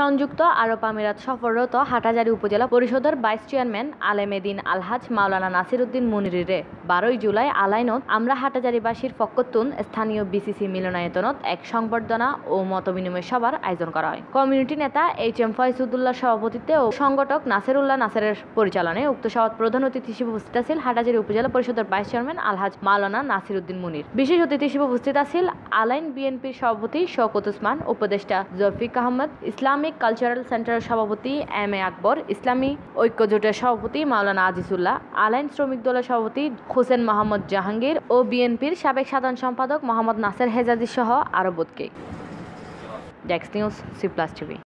সংযুক্ত আরব আমিরাত সফররত হাটাজারি উপজেলা পরিষদের ভাইস চেয়ারম্যান আলেমেদিন আলহাজ মাওলানা নাসির উদ্দিন মুনিরিরে বারোই জুলাই আলাইনত আমরা হাটাজারিবাসীর ফকতুন স্থানীয় বিসিসি মিলনায়তনত এক সংবর্ধনা ও মতবিনিময় সভার আয়োজন করা হয় কমিউনিটি নেতা এইচ এম ফয়সুদ্দুল্লাহ সভাপতিত্বে ও সংগঠক নাসেরুল্লাহ নাসেরের পরিচালনায় উক্ত সভাত প্রধান অতিথি হিসেবে উপস্থিত আছেন হাটাজারি উপজেলা পরিষদের ভাইস চেয়ারম্যান আলহাজ মাওলানা নাসির উদ্দিন মুনির বিশেষ অতিথি হিসেবে উপস্থিত আছেন আলাইন বিএনপির সভাপতি শওকত উসমান উপদেষ্টা Jafiq Ahmed Islamic Islamic cultural সেন্টারের সভাপতি এম এ আকবর ইসলামী ঐক্য জোটের সভাপতি মাওলানা আজিজুল্লাহ আলাইন শ্রমিক দলের সভাপতি হোসেন মোহাম্মদ জাহাঙ্গীর ও বিএনপির সাবেক সাধারণ সম্পাদক মোহাম্মদ নাসের হেজাজি সহ আরও ডেক্স নিউজ সি প্লাস টিভি